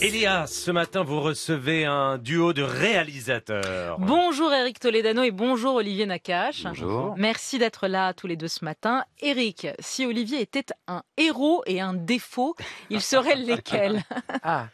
Elia, ce matin, vous recevez un duo de réalisateurs. Bonjour Eric Toledano et bonjour Olivier Nakache. Merci d'être là tous les deux ce matin. Eric, si Olivier était un héros et un défaut, il serait lesquels Ah,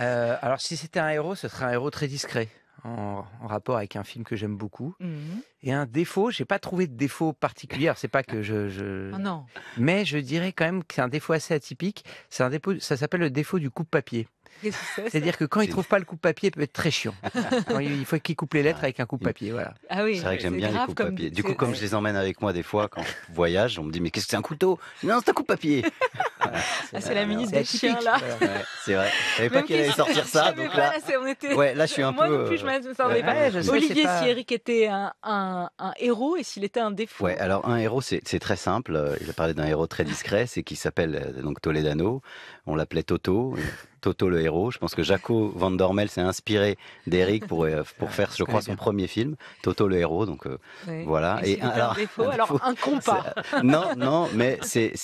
euh, alors si c'était un héros, ce serait un héros très discret en, rapport avec un film que j'aime beaucoup. Mhm. Et un défaut, je n'ai pas trouvé de défaut particulier. C'est pas que je, ah non. mais je dirais quand même que c'est un défaut assez atypique. C'est un ça s'appelle le défaut du coupe-papier. C'est-à-dire que quand il trouve pas le coupe-papier, il peut être très chiant. il faut qu'il coupe les lettres ah, avec un coupe-papier, voilà. Ah oui, c'est vrai que j'aime bien les coupe papier. Du coup, comme je les emmène avec moi des fois quand je voyage, on me dit mais qu'est-ce que c'est un couteau Non, c'est un coupe-papier. ah, c'est la minute des chiens là. Ouais, c'est vrai. Je savais pas qu'il allait sortir ça. Donc là, ouais, là, je suis un Moi peu. Moi non plus, je ne euh, pas. Je Olivier, si Eric était un, un, un, héros et s'il était un défaut. Ouais, alors un héros, c'est très simple. Euh, il a parlé d'un héros très discret, c'est qui s'appelle euh, Toledano. On l'appelait Toto. Toto le héros. Je pense que Jaco Van s'est inspiré d'Eric pour, euh, pour ah, faire, je crois, son premier film, Toto le héros. Donc euh, voilà. Et, alors, compas. Euh, non, non, mais c'est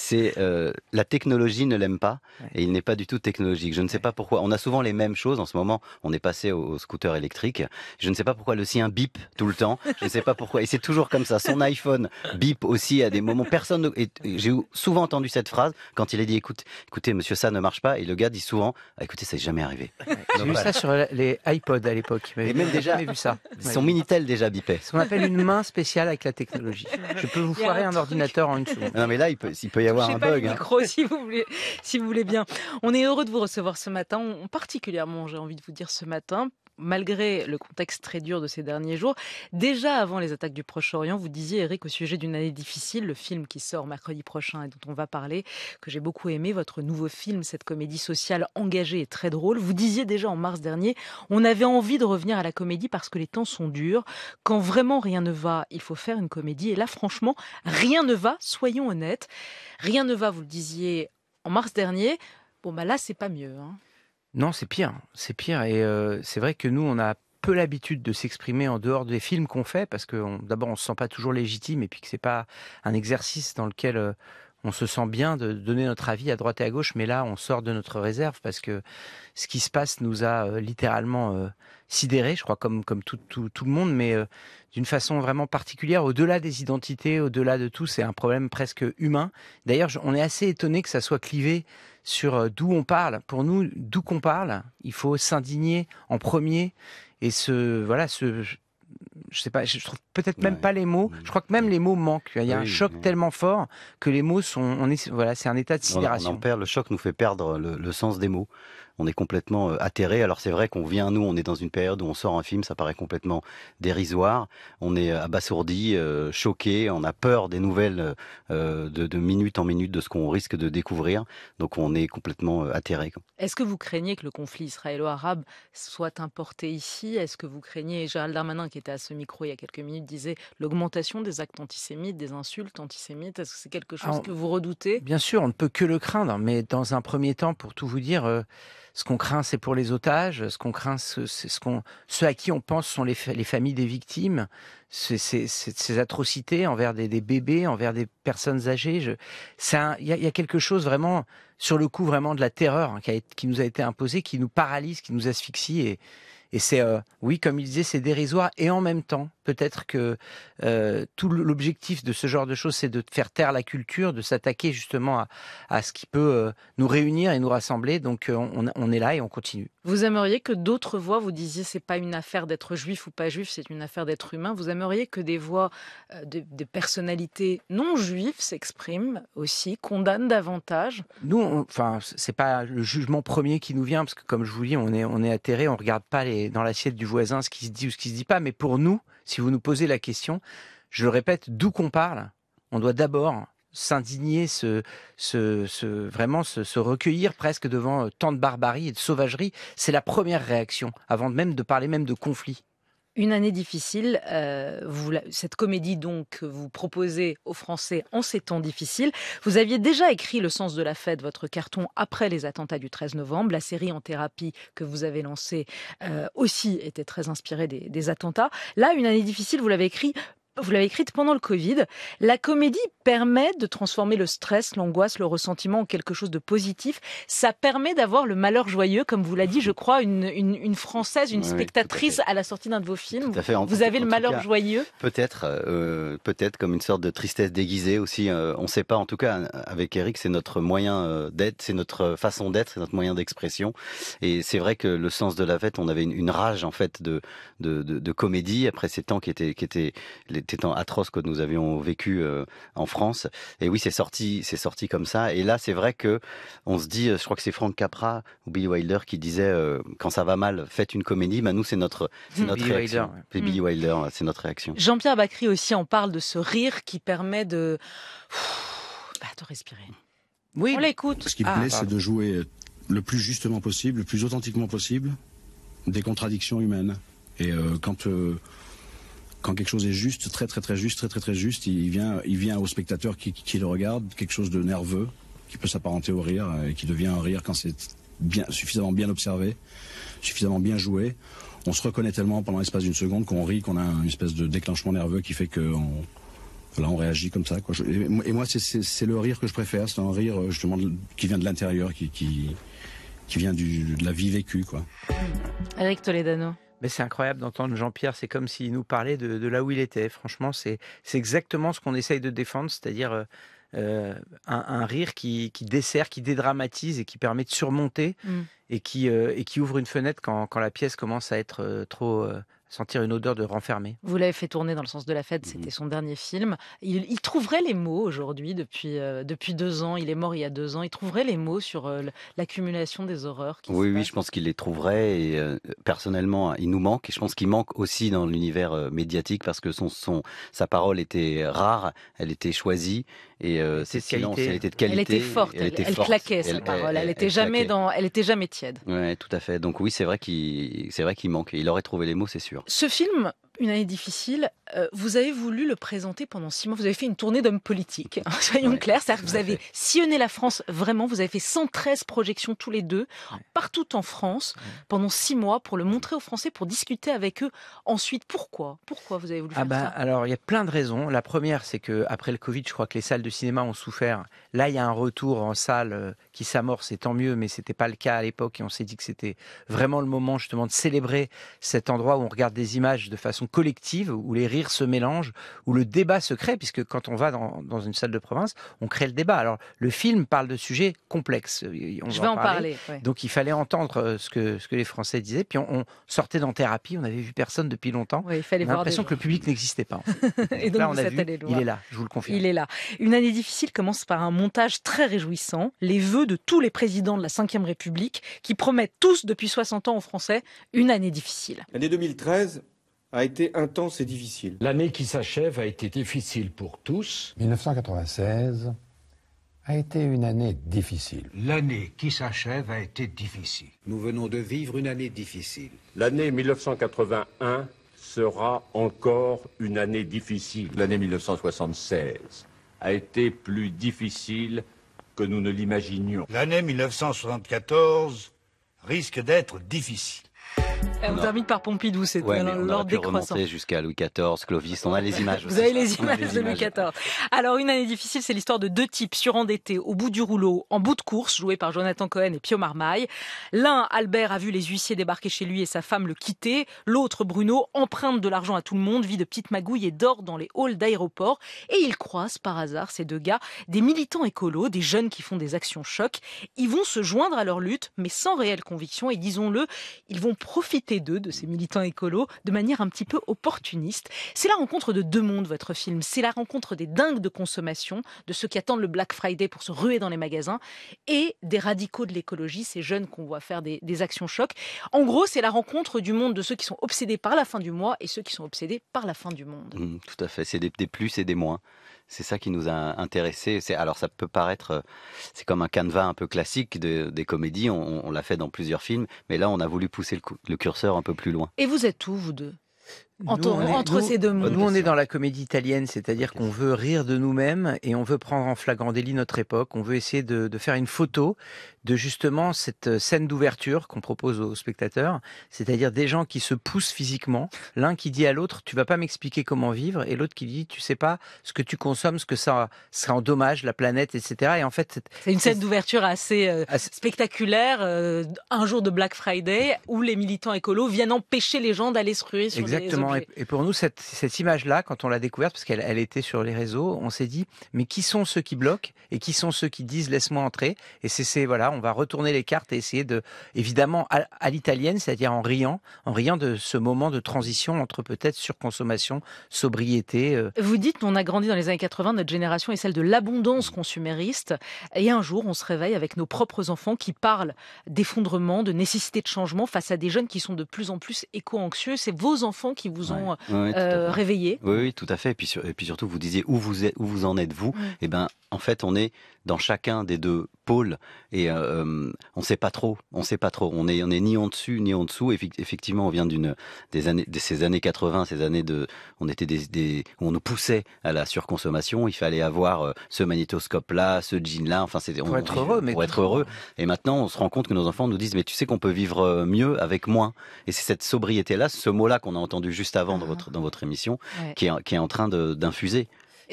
la technologie ne l'aime pas et il n'est pas du tout technologique. Je ne sais pas pourquoi. On a souvent les mêmes choses. En ce moment, on est passé au, scooter électrique. Je ne sais pas pourquoi le sien bip tout le temps. Je ne sais pas pourquoi. Et c'est toujours comme ça. Son iPhone bip aussi à des moments. Personne. J'ai souvent entendu cette phrase quand il a dit écoute, écoutez, monsieur, ça ne marche pas. Et le gars dit souvent ah, écoutez, ça n'est jamais arrivé. J'ai vu ça sur les iPods à l'époque. Ils Et même déjà, vu ça. Son Minitel déjà Bipé. Ce qu'on appelle une main spéciale avec la technologie. Je peux vous foirer un, ordinateur en une seconde. Non, mais là, il peut, y avoir un bug. Le hein. micro, si, vous voulez, si vous voulez bien. On est heureux de vous recevoir ce matin, particulièrement, j'ai envie de vous dire, ce matin, malgré le contexte très dur de ces derniers jours. Déjà avant les attaques du Proche-Orient, vous disiez, Eric, au sujet d'une année difficile, le film qui sort mercredi prochain et dont on va parler, que j'ai beaucoup aimé, votre nouveau film, cette comédie sociale engagée et très drôle. Vous disiez déjà en mars dernier, on avait envie de revenir à la comédie parce que les temps sont durs. Quand vraiment rien ne va, il faut faire une comédie. Et là, franchement, rien ne va, soyons honnêtes. Rien ne va, vous le disiez en mars dernier. Bon, bah là, c'est pas mieux. Hein. Non, c'est pire, c'est pire. Et euh, c'est vrai que nous, on a peu l'habitude de s'exprimer en dehors des films qu'on fait, parce que d'abord, on se sent pas toujours légitime, et puis que ce c'est pas un exercice dans lequel euh, on se sent bien de donner notre avis à droite et à gauche, mais là, on sort de notre réserve parce que ce qui se passe nous a euh, littéralement sidéré je crois, comme, comme tout, tout, le monde, mais d'une façon vraiment particulière, au-delà des identités, au-delà de tout, c'est un problème presque humain. D'ailleurs, on est assez étonné que ça soit clivé sur euh, d'où on parle. Pour nous, d'où qu'on parle, il faut s'indigner en premier et se voilà ce je sais pas, je trouve peut-être même pas les mots. Mm. Je crois que même mm. les mots manquent. Il y a un choc mm. tellement fort que les mots sont, on est, voilà, c'est un état de sidération. le choc nous fait perdre le sens des mots on est complètement euh, atterré. Alors c'est vrai qu'on vient, nous, on est dans une période où on sort un film, ça paraît complètement dérisoire. On est euh, abasourdi, euh, choqué, on a peur des nouvelles de, minute en minute de ce qu'on risque de découvrir. Donc on est complètement atterré. Est-ce que vous craignez que le conflit israélo-arabe soit importé ici Est-ce que vous craignez, Gérald Darmanin qui était à ce micro il y a quelques minutes disait l'augmentation des actes antisémites, des insultes antisémites, est-ce que c'est quelque chose que vous redoutez Bien sûr, on ne peut que le craindre, mais dans un premier temps, pour tout vous dire, ce qu'on craint, c'est pour les otages. Ce qu'on craint, c'est ce qu'on, ceux à qui on pense sont les, familles des victimes. Ces, atrocités envers des, bébés, envers des personnes âgées. Il y, a, quelque chose vraiment, sur le coup, vraiment de la terreur hein, qui, qui, nous a été imposée, qui nous paralyse, qui nous asphyxie. Et, et c'est, euh, oui, comme il disait, c'est dérisoire. Et en même temps, peut-être que euh, tout l'objectif de ce genre de choses, c'est de faire taire la culture, de s'attaquer justement à, à, ce qui peut euh, nous réunir et nous rassembler. Donc on, est là et on continue. Vous aimeriez que d'autres voix, vous disiez, c'est pas une affaire d'être juif ou pas juif, c'est une affaire d'être humain. Vous aimeriez que des voix des personnalités non juives s'expriment aussi, condamnent davantage Nous, enfin, c'est pas le jugement premier qui nous vient, parce que comme je vous dis, on est, on est atterré, on regarde pas les dans l'assiette du voisin ce qui se dit ou ce qui se dit pas. Mais pour nous, si vous nous posez la question, je le répète, d'où qu'on parle, on doit d'abord s'indigner, vraiment se, se, recueillir presque devant euh, tant de barbarie et de sauvagerie. C'est la première réaction, avant même de parler même de conflit. Une année difficile. Euh, vous, cette comédie donc que vous proposez aux Français en ces temps difficiles. Vous aviez déjà écrit Le sens de la fête, votre carton après les attentats du 13 novembre. La série en thérapie que vous avez lancée euh, aussi était très inspirée des, attentats. Là, une année difficile, vous l'avez écrit vous l'avez écrite pendant le Covid. La comédie permet de transformer le stress, l'angoisse, le ressentiment en quelque chose de positif. Ça permet d'avoir le malheur joyeux, comme vous l'a dit, je crois, une, Française, une spectatrice à, la sortie d'un de vos films. vous avez le malheur joyeux Peut-être, euh, peut-être comme une sorte de tristesse déguisée aussi. Euh, on ne sait pas, en tout cas, avec Eric, c'est notre moyen euh, d'être, c'est notre façon d'être, c'est notre moyen d'expression. Et c'est vrai que le sens de la fête, on avait une, rage, en fait, de, de, comédie après ces temps qui étaient, qui les, temps atroces que nous avions vécu en en France. Et oui, c'est sorti, c'est sorti comme ça. Et là, c'est vrai que on se dit, euh, je crois que c'est Frank Capra ou Billy Wilder qui disait euh, quand ça va mal, faites une comédie. Mais bah, nous, c'est notre, c'est hmm. notre Billy réaction. C'est Billy hmm. Wilder, hein, c'est notre réaction. Jean-Pierre Bacry aussi on parle de ce rire qui permet de, bah, de respirer. Oui. On l'écoute. Ce qui me ah, c'est de jouer euh, le plus justement possible, le plus authentiquement possible, des contradictions humaines. Et quand quand quelque chose est juste, très très très juste, très très très juste, il vient, il vient au spectateur qui, le regarde, quelque chose de nerveux, qui peut s'apparenter au rire, euh, et qui devient un rire quand c'est bien, suffisamment bien observé, suffisamment bien joué. On se reconnaît tellement pendant l'espace d'une seconde qu'on rit, qu'on a une espèce de déclenchement nerveux qui fait qu'on Là, on réagit comme ça. Quoi. Et moi, c'est le rire que je préfère. C'est un rire, euh, justement, qui vient de l'intérieur, qui, qui, vient de la vie vécue. Quoi. Eric Toledano c'est incroyable d'entendre Jean-Pierre, c'est comme s'il nous parlait de, là où il était. Franchement, c'est exactement ce qu'on essaye de défendre, c'est-à-dire euh, euh, un, rire qui, dessert, qui dédramatise et qui permet de surmonter mm. et, qui, euh, et qui ouvre une fenêtre quand, la pièce commence à être trop sentir une odeur de renfermé. Vous l'avez fait tourner dans le sens de la fête, mmh c'était son dernier film. Il, trouverait les mots aujourd'hui, depuis, euh, depuis deux ans, il est mort il y a deux ans, il trouverait les mots sur euh, l'accumulation des horreurs. oui, oui, je pense qu'il les trouverait et euh, personnellement, hein, il nous manque et je pense qu'il manque aussi dans l'univers médiatique parce que son, son, sa parole était rare, elle était choisie et c'est elle était de qualité. Elle était forte, elle, claquait sa parole, elle, n'était jamais dans, elle était jamais tiède. Oui, tout à fait. Donc oui, c'est vrai qu'il, c'est vrai qu'il manque. Il aurait trouvé les mots, c'est sûr. Ce film, une année difficile. Euh, vous avez voulu le présenter pendant six mois. Vous avez fait une tournée d'hommes politiques. Hein, soyons clairs. C'est-à-dire que vous avez sillonné la France vraiment. Vous avez fait 113 projections tous les deux, partout en France, pendant six mois, pour le montrer aux Français, pour discuter avec eux. Ensuite, pourquoi Pourquoi vous avez voulu ah faire bah, Alors, il y a plein de raisons. La première, c'est que après le Covid, je crois que les salles de cinéma ont souffert. Là, il y a un retour en salle euh, qui s'amorce, et tant mieux, mais ce c'était pas le cas à l'époque. Et on s'est dit que c'était vraiment le moment, justement, de célébrer cet endroit où on regarde des images de façon collective où les rires se mélangent, où le débat se crée, puisque quand on va dans, une salle de province, on crée le débat. Alors, le film parle de sujets complexes. Euh, je vais en parler. Donc, il fallait entendre euh, ce que, ce que les Français disaient. Puis, on, sortait dans thérapie, on n'avait vu personne depuis longtemps. il fallait on a l'impression que le public n'existait pas. Et donc, il est là, je vous le confirme. Il est là. Une année difficile commence par un montage très réjouissant, les vœux de tous les présidents de la Ve République qui promettent tous depuis 60 ans aux Français une année difficile. L'année 2013 a été intense et difficile. L'année qui s'achève a été difficile pour tous. 1996 a été une année difficile. L'année qui s'achève a été difficile. Nous venons de vivre une année difficile. L'année 1981 sera encore une année difficile. L'année 1976 a été plus difficile que nous ne l'imaginions. L'année 1974 risque d'être difficile. On termine par Pompidou, c'est l'ordre des croissants. jusqu'à Louis XIV, Clovis, on a les images. Aussi. Vous avez les images de Louis XIV. Alors, une année difficile, c'est l'histoire de deux types surendettés au bout du rouleau, en bout de course, joués par Jonathan Cohen et Pio Marmaille. L'un, Albert, a vu les huissiers débarquer chez lui et sa femme le quitter. L'autre, Bruno, emprunte de l'argent à tout le monde, vit de petites magouilles et dort dans les halls d'aéroport. Et ils croisent par hasard ces deux gars, des militants écolos, des jeunes qui font des actions choc. Ils vont se joindre à leur lutte, mais sans réelle conviction. Et disons-le, ils vont profiter d'eux, de ces militants écolos, de manière un petit peu opportuniste. C'est la rencontre de deux mondes, votre film. C'est la rencontre des dingues de consommation, de ceux qui attendent le Black Friday pour se ruer dans les magasins, et des radicaux de l'écologie, ces jeunes qu'on voit faire des, actions chocs. En gros, c'est la rencontre du monde de ceux qui sont obsédés par la fin du mois et ceux qui sont obsédés par la fin du monde. Mmh, tout à fait, c'est des plus et des moins c'est ça qui nous a intéressés. Alors ça peut paraître, euh, c'est comme un canevas un peu classique des comédies, on, l'a fait dans plusieurs films, mais là on a voulu pousser le, le, curseur un peu plus loin. Et vous êtes où vous deux entre, ces deux mots. Nous, on est dans la comédie italienne, c'est-à-dire qu'on veut rire de nous-mêmes et on veut prendre en flagrant délit notre époque. On veut essayer de, faire une photo de justement cette euh, scène d'ouverture qu'on propose aux spectateurs, c'est-à-dire des gens qui se poussent physiquement, l'un qui dit à l'autre tu vas pas m'expliquer comment vivre et l'autre qui dit tu sais pas ce que tu consommes, ce que ça, en endommage la planète, etc. Et en fait, c'est une scène d'ouverture assez, euh, ah, spectaculaire, euh, un jour de Black Friday où les militants écolos viennent empêcher les gens d'aller se ruer sur Exactement. les et, pour nous, cette, image-là, quand on l'a découverte, parce qu'elle elle était sur les réseaux, on s'est dit, mais qui sont ceux qui bloquent et qui sont ceux qui disent laisse-moi entrer Et c'est, voilà, on va retourner les cartes et essayer de, évidemment, à, l'italienne, c'est-à-dire en riant, en riant de ce moment de transition entre peut-être surconsommation, sobriété. Euh. Vous dites, on a grandi dans les années 80, notre génération est celle de l'abondance consumériste. Et un jour, on se réveille avec nos propres enfants qui parlent d'effondrement, de nécessité de changement face à des jeunes qui sont de plus en plus éco-anxieux. C'est vos enfants qui vous ont euh, réveillé. Oui, tout à fait. Et puis, surtout, vous disiez où vous, êtes, où vous en êtes vous. Eh Et ben, en fait, on est dans chacun des deux pôles et euh, euh, on sait pas trop, on sait pas trop, on est on est ni en dessus ni en dessous. Effectivement, on vient d'une des années de ces années 80, ces années de on était des, on nous poussait à la surconsommation, il fallait avoir euh, ce magnétoscope là, ce jean là, enfin c'était pour être heureux mais heureux et maintenant on se rend compte que nos enfants nous disent mais tu sais qu'on peut vivre mieux avec moins et c'est cette sobriété là, ce mot là qu'on a entendu juste avant ah. dans votre émission qui est qui est en train d'infuser.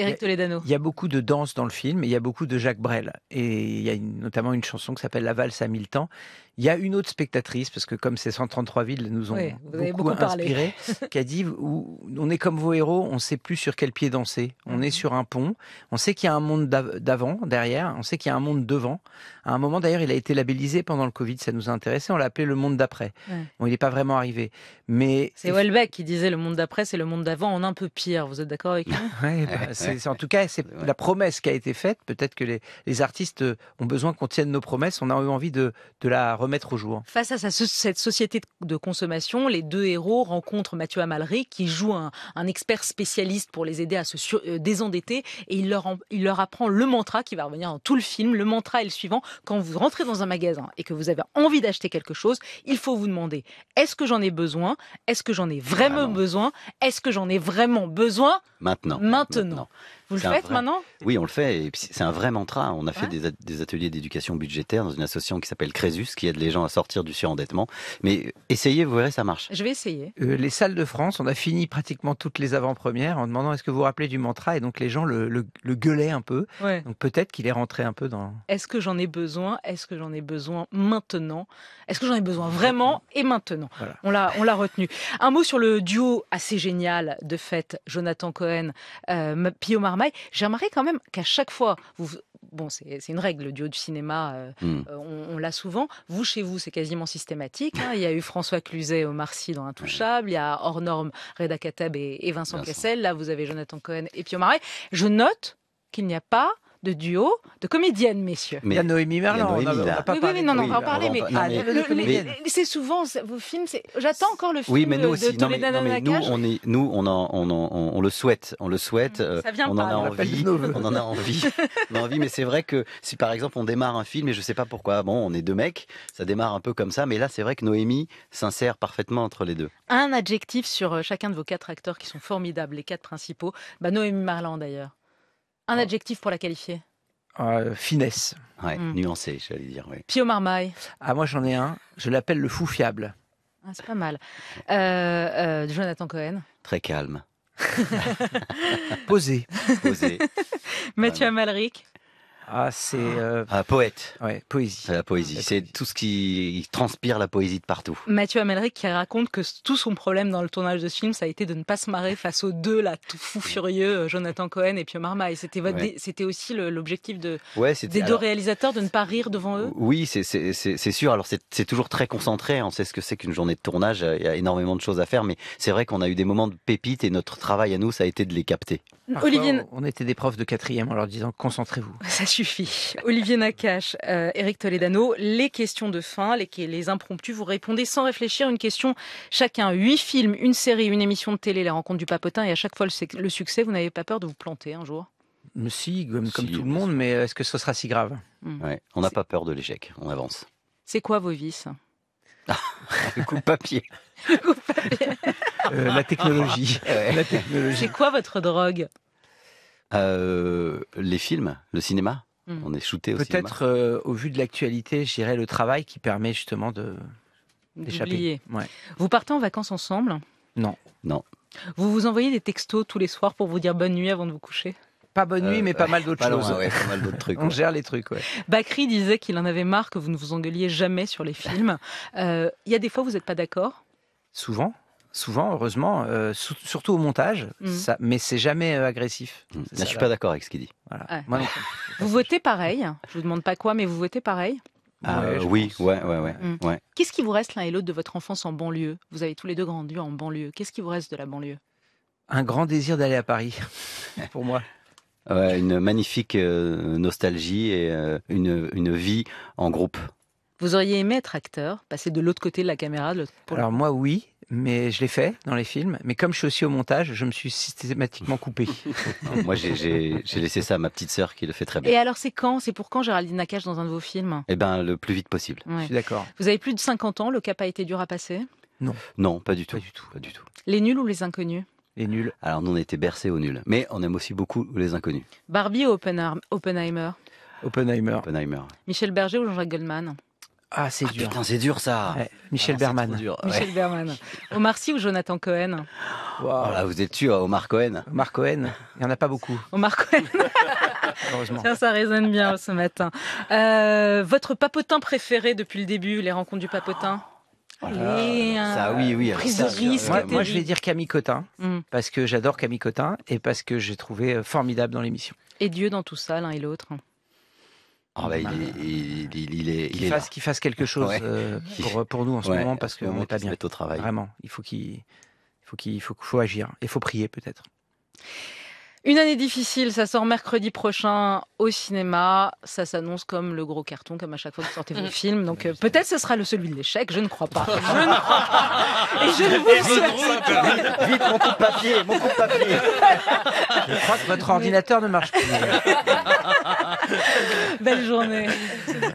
Il y a beaucoup de danse dans le film, il y a beaucoup de Jacques Brel. Et il y a notamment une chanson qui s'appelle La valse à mille temps, il y a une autre spectatrice, parce que comme ces 133 villes nous ont beaucoup, inspiré, qui a dit on est comme vos héros, on ne sait plus sur quel pied danser. On est mhm. sur un pont, on sait qu'il y a un monde d'avant, derrière, on sait qu'il y a un monde devant. À un moment d'ailleurs, il a été labellisé pendant le Covid, ça nous a intéressé, on l'a appelé le monde d'après. Bon, il n'est pas vraiment arrivé. Mais c'est Welbeck qui disait le monde d'après, c'est le monde d'avant en un peu pire. Vous êtes d'accord avec lui ouais, bah, c'est En tout cas, c'est la promesse qui a été faite. Peut-être que les, artistes ont besoin qu'on tienne nos promesses. On a eu envie de, de la remettre au jour. Face à cette société de consommation, les deux héros rencontrent Mathieu Amalric qui joue un, expert spécialiste pour les aider à se euh, désendetter et il leur, apprend le mantra qui va revenir dans tout le film. Le mantra est le suivant, quand vous rentrez dans un magasin et que vous avez envie d'acheter quelque chose, il faut vous demander, est-ce que j'en ai besoin Est-ce que j'en ai vraiment besoin Est-ce que j'en ai vraiment besoin Maintenant. Maintenant. Vous le faites maintenant Oui, on le fait. c'est un vrai mantra. On a fait des, ateliers d'éducation budgétaire dans une association qui s'appelle Crésus, qui aide les gens à sortir du surendettement. Mais essayez, vous verrez, ça marche. Je vais essayer. Euh, les salles de France, on a fini pratiquement toutes les avant-premières en demandant est-ce que vous vous rappelez du mantra Et donc les gens le, gueulaient un peu. Donc peut-être qu'il est rentré un peu dans. Est-ce que j'en ai besoin Est-ce que j'en ai besoin maintenant Est-ce que j'en ai besoin vraiment et maintenant On l'a, retenu. Un mot sur le duo assez génial de fait Jonathan Cohen, euh, Pio j'ai remarqué quand même qu'à chaque fois, vous, bon, c'est une règle, du duo du cinéma, euh, hmm. euh, on, l'a souvent. Vous, chez vous, c'est quasiment systématique. Hein. Il y a eu François Cluzet au Marcy dans Intouchable, il y a hors norme Reda Kateb et, Vincent, Cassel. Là, vous avez Jonathan Cohen et Pio Marais. Je note qu'il n'y a pas de duo, de comédienne, messieurs. Mais il y a Noémie Merlin, on a pas parlé. Oui, non, non, on en parler, mais, c'est souvent, vos films, j'attends encore le film oui, mais nous aussi. de nous, on, est, nous on, on, le souhaite, on le souhaite, euh, on, pas, en on, en a envie, on en a envie, mais c'est vrai que si par exemple on démarre un film, et je ne sais pas pourquoi, bon, on est deux mecs, ça démarre un peu comme ça, mais là c'est vrai que Noémie s'insère parfaitement entre les deux. Un adjectif sur euh, chacun de vos quatre acteurs qui sont formidables, les quatre principaux, bah, Noémie Marland d'ailleurs. Un adjectif pour la qualifier ah, Finesse. Hmm. nuancée, j'allais dire. Pio Marmaille. Ah, moi j'en ai un. Je l'appelle le fou fiable. Ah, c'est pas mal. Euh, euh, Jonathan Cohen. Très calme. Posé. Posé. Mathieu Amalric. Ah, c'est. Ah. Un euh, ah, poète. Ouais, poésie. La poésie. C'est tout ce qui transpire la poésie de partout. Mathieu Amalric qui raconte que tout son problème dans le tournage de ce film, ça a été de ne pas se marrer face aux deux, là, tout fou furieux, euh, Jonathan Cohen et Pio Marma. C'était c'était aussi l'objectif de, des deux réalisateurs de ne pas rire devant eux Oui, c'est sûr. Alors, c'est toujours très concentré. On sait ce que c'est qu'une journée de tournage. Il y a énormément de choses à faire, mais c'est vrai qu'on a eu des moments de pépite et notre travail à nous, ça a été de les capter. On était des profs de quatrième en leur disant concentrez-vous. Ça suffit. Olivier Nakache, Eric euh, Toledano, les questions de fin, les, impromptus, vous répondez sans réfléchir une question chacun. Huit films, une série, une émission de télé, la rencontres du papotin, et à chaque fois le, succès, vous n'avez pas peur de vous planter un jour si, comme, tout le monde, mais est-ce que ce sera si grave hmm. On n'a pas peur de l'échec, on avance. C'est quoi vos vices Le coup de papier. coup de papier. Euh, la technologie. technologie. C'est quoi votre drogue euh, Les films, le cinéma. Mm. On est shooté Peut-être, euh, au vu de l'actualité, je le travail qui permet justement de d'échapper. Vous partez en vacances ensemble Non. Non. Vous vous envoyez des textos tous les soirs pour vous dire bonne nuit avant de vous coucher pas bonne nuit, euh, mais pas mal d'autres choses. trucs. On gère les trucs, Bakri disait qu'il en avait marre que vous ne vous engueuliez jamais sur les films. Euh, il y a des fois, vous n'êtes pas d'accord Souvent souvent, heureusement, euh, surtout au montage, mm. ça, mais c'est jamais euh, agressif. Mm. Là, je suis pas d'accord avec ce qu'il dit. vous votez pareil, je vous demande pas quoi, mais vous votez pareil euh, ah oui, oui, mm. ouais, Qu'est-ce qui vous reste l'un et l'autre de votre enfance en banlieue Vous avez tous les deux grandi en banlieue. Qu'est-ce qui vous reste de la banlieue Un grand désir d'aller à Paris, pour moi. une magnifique nostalgie et une, une vie en groupe. Vous auriez aimé être acteur, passer de l'autre côté de la caméra Alors moi oui, mais je l'ai fait dans les films. Mais comme je suis aussi au montage, je me suis systématiquement coupé. Ah, moi j'ai laissé ça à ma petite sœur qui le fait très bien. Et alors c'est quand C'est pour quand Géraldine Nakache dans un de vos films Eh bien le plus vite possible. Je suis d'accord. Vous avez plus de 50 ans, le cap a été dur à passer Non. Non, pas du tout. Pas du tout. Pas du tout. Les nuls ou les inconnus les nuls. Alors nous on était bercés aux nuls, mais on aime aussi beaucoup les inconnus. Barbie ou Oppenheimer. Oppenheimer. Michel Berger ou Jean-Jacques Goldman ah, c'est ah, dur. Putain, c'est dur ça. Ah, Michel Berman. Michel Berman. Omar Sy ou Jonathan Cohen oh Vous êtes sûr, Omar Cohen. Omar Cohen, il n'y en a pas beaucoup. Omar Cohen. Heureusement. ça résonne bien ce matin. Euh, votre papotin préféré depuis le début, les rencontres du papotin oh ça, hein. oui, oui. risque. Moi, moi, je vais dire Camille Cotin, mm. parce que j'adore Camille Cotin et parce que j'ai trouvé euh, formidable dans l'émission. Et Dieu dans tout ça, l'un et l'autre. Ah ah, bah, il, Qu'il fasse, quelque chose euh, euh, pour, nous en ce moment euh, parce qu'on n'est pas bien. Au travail. Vraiment, il faut qu'il faut, qu'il faut, faut agir il faut prier peut-être. Une année difficile, ça sort mercredi prochain au cinéma. Ça s'annonce comme le gros carton, comme à chaque fois que vous sortez vos mm. films. Donc ah euh, peut-être ce sera le celui de l'échec, je ne crois pas. Je ne Et je ne vous le souhaite Vite, mon de papier, mon de papier. Je crois que votre ordinateur ne marche plus. Belle journée.